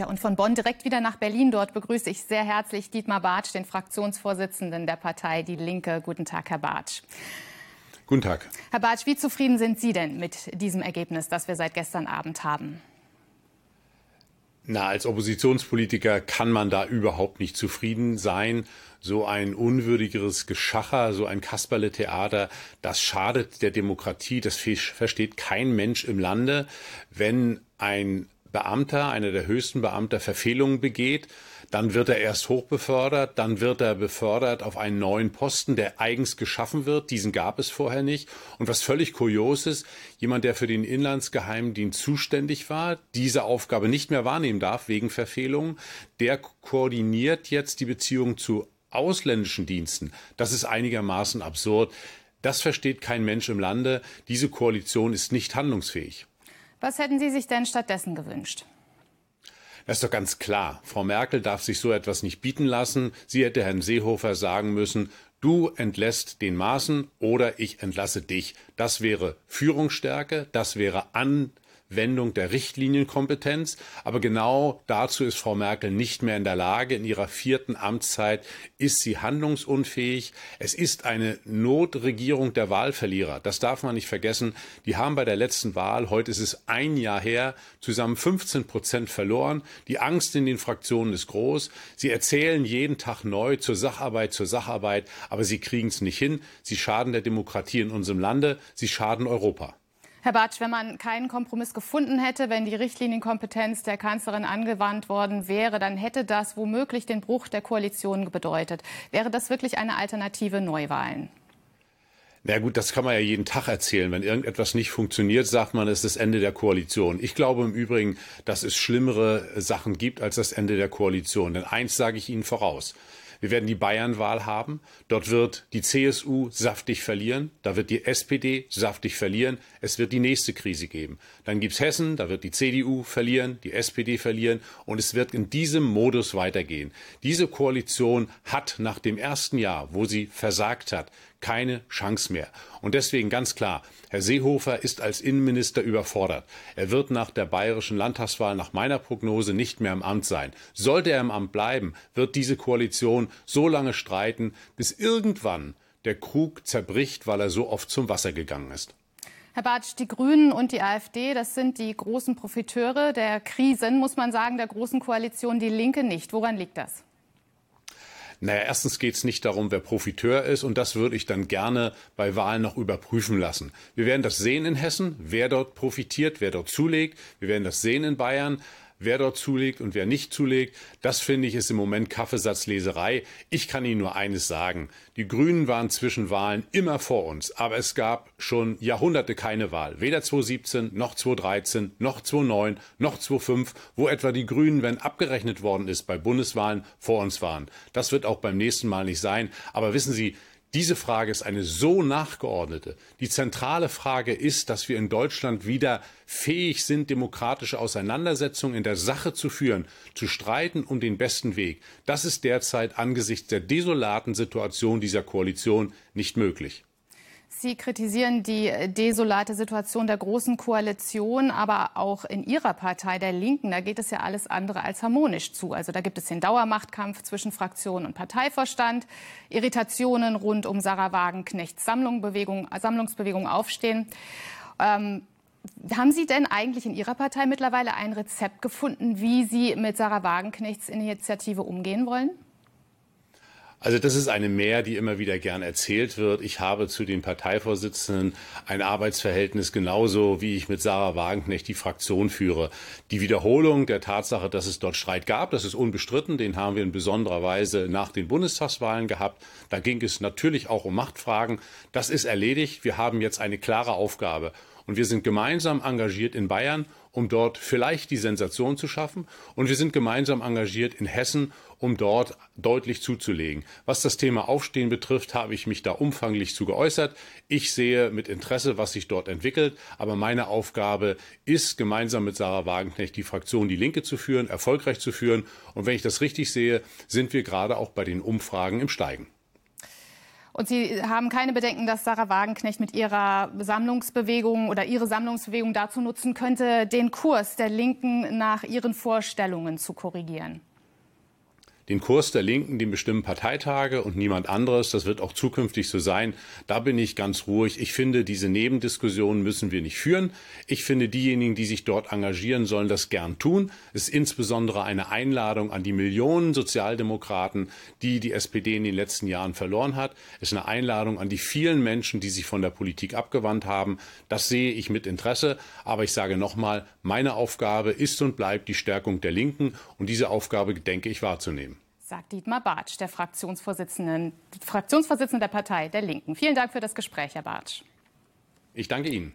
Tja, und von Bonn direkt wieder nach Berlin. Dort begrüße ich sehr herzlich Dietmar Bartsch, den Fraktionsvorsitzenden der Partei Die Linke. Guten Tag, Herr Bartsch. Guten Tag. Herr Bartsch, wie zufrieden sind Sie denn mit diesem Ergebnis, das wir seit gestern Abend haben? Na, als Oppositionspolitiker kann man da überhaupt nicht zufrieden sein. So ein unwürdigeres Geschacher, so ein Kasperletheater, das schadet der Demokratie, das versteht kein Mensch im Lande. Wenn ein Beamter, einer der höchsten Beamter, Verfehlungen begeht, dann wird er erst hochbefördert, dann wird er befördert auf einen neuen Posten, der eigens geschaffen wird. Diesen gab es vorher nicht. Und was völlig kurios ist, jemand, der für den Inlandsgeheimdienst zuständig war, diese Aufgabe nicht mehr wahrnehmen darf wegen Verfehlungen, der koordiniert jetzt die Beziehung zu ausländischen Diensten. Das ist einigermaßen absurd. Das versteht kein Mensch im Lande. Diese Koalition ist nicht handlungsfähig. Was hätten Sie sich denn stattdessen gewünscht? Das ist doch ganz klar. Frau Merkel darf sich so etwas nicht bieten lassen. Sie hätte Herrn Seehofer sagen müssen, du entlässt den Maßen oder ich entlasse dich. Das wäre Führungsstärke, das wäre An Wendung der Richtlinienkompetenz. Aber genau dazu ist Frau Merkel nicht mehr in der Lage. In ihrer vierten Amtszeit ist sie handlungsunfähig. Es ist eine Notregierung der Wahlverlierer. Das darf man nicht vergessen. Die haben bei der letzten Wahl, heute ist es ein Jahr her, zusammen 15 Prozent verloren. Die Angst in den Fraktionen ist groß. Sie erzählen jeden Tag neu zur Sacharbeit, zur Sacharbeit, aber sie kriegen es nicht hin. Sie schaden der Demokratie in unserem Lande. Sie schaden Europa. Herr Bartsch, wenn man keinen Kompromiss gefunden hätte, wenn die Richtlinienkompetenz der Kanzlerin angewandt worden wäre, dann hätte das womöglich den Bruch der Koalition bedeutet. Wäre das wirklich eine Alternative Neuwahlen? Na gut, das kann man ja jeden Tag erzählen. Wenn irgendetwas nicht funktioniert, sagt man, es ist das Ende der Koalition. Ich glaube im Übrigen, dass es schlimmere Sachen gibt als das Ende der Koalition. Denn eins sage ich Ihnen voraus. Wir werden die Bayernwahl haben. Dort wird die CSU saftig verlieren. Da wird die SPD saftig verlieren. Es wird die nächste Krise geben. Dann gibt's Hessen. Da wird die CDU verlieren, die SPD verlieren. Und es wird in diesem Modus weitergehen. Diese Koalition hat nach dem ersten Jahr, wo sie versagt hat, keine Chance mehr. Und deswegen ganz klar, Herr Seehofer ist als Innenminister überfordert. Er wird nach der bayerischen Landtagswahl nach meiner Prognose nicht mehr im Amt sein. Sollte er im Amt bleiben, wird diese Koalition so lange streiten, bis irgendwann der Krug zerbricht, weil er so oft zum Wasser gegangen ist. Herr Bartsch, die Grünen und die AfD, das sind die großen Profiteure der Krisen, muss man sagen, der großen Koalition, die Linke nicht. Woran liegt das? Naja, erstens geht es nicht darum, wer Profiteur ist und das würde ich dann gerne bei Wahlen noch überprüfen lassen. Wir werden das sehen in Hessen, wer dort profitiert, wer dort zulegt. Wir werden das sehen in Bayern. Wer dort zulegt und wer nicht zulegt, das finde ich ist im Moment Kaffeesatzleserei. Ich kann Ihnen nur eines sagen. Die Grünen waren zwischen Wahlen immer vor uns, aber es gab schon Jahrhunderte keine Wahl. Weder 2017, noch 2013, noch 2009, noch 2005, wo etwa die Grünen, wenn abgerechnet worden ist, bei Bundeswahlen vor uns waren. Das wird auch beim nächsten Mal nicht sein. Aber wissen Sie, diese Frage ist eine so nachgeordnete. Die zentrale Frage ist, dass wir in Deutschland wieder fähig sind, demokratische Auseinandersetzungen in der Sache zu führen, zu streiten um den besten Weg. Das ist derzeit angesichts der desolaten Situation dieser Koalition nicht möglich. Sie kritisieren die äh, desolate Situation der Großen Koalition, aber auch in Ihrer Partei, der Linken, da geht es ja alles andere als harmonisch zu. Also da gibt es den Dauermachtkampf zwischen Fraktion und Parteivorstand, Irritationen rund um Sarah Wagenknechts Sammlung, Sammlungsbewegung Aufstehen. Ähm, haben Sie denn eigentlich in Ihrer Partei mittlerweile ein Rezept gefunden, wie Sie mit Sarah Wagenknechts Initiative umgehen wollen? Also das ist eine Mehr, die immer wieder gern erzählt wird. Ich habe zu den Parteivorsitzenden ein Arbeitsverhältnis genauso, wie ich mit Sarah Wagenknecht die Fraktion führe. Die Wiederholung der Tatsache, dass es dort Streit gab, das ist unbestritten, den haben wir in besonderer Weise nach den Bundestagswahlen gehabt. Da ging es natürlich auch um Machtfragen. Das ist erledigt. Wir haben jetzt eine klare Aufgabe. Und wir sind gemeinsam engagiert in Bayern, um dort vielleicht die Sensation zu schaffen. Und wir sind gemeinsam engagiert in Hessen, um dort deutlich zuzulegen. Was das Thema Aufstehen betrifft, habe ich mich da umfanglich zu geäußert. Ich sehe mit Interesse, was sich dort entwickelt. Aber meine Aufgabe ist, gemeinsam mit Sarah Wagenknecht die Fraktion Die Linke zu führen, erfolgreich zu führen. Und wenn ich das richtig sehe, sind wir gerade auch bei den Umfragen im Steigen. Und Sie haben keine Bedenken, dass Sarah Wagenknecht mit ihrer Sammlungsbewegung oder ihre Sammlungsbewegung dazu nutzen könnte, den Kurs der Linken nach ihren Vorstellungen zu korrigieren? den Kurs der Linken, den bestimmen Parteitage und niemand anderes. Das wird auch zukünftig so sein. Da bin ich ganz ruhig. Ich finde, diese Nebendiskussionen müssen wir nicht führen. Ich finde, diejenigen, die sich dort engagieren, sollen das gern tun. Es ist insbesondere eine Einladung an die Millionen Sozialdemokraten, die die SPD in den letzten Jahren verloren hat. Es ist eine Einladung an die vielen Menschen, die sich von der Politik abgewandt haben. Das sehe ich mit Interesse. Aber ich sage nochmal, meine Aufgabe ist und bleibt die Stärkung der Linken. Und diese Aufgabe denke ich wahrzunehmen sagt Dietmar Bartsch, der Fraktionsvorsitzende, der Partei der Linken. Vielen Dank für das Gespräch, Herr Bartsch. Ich danke Ihnen.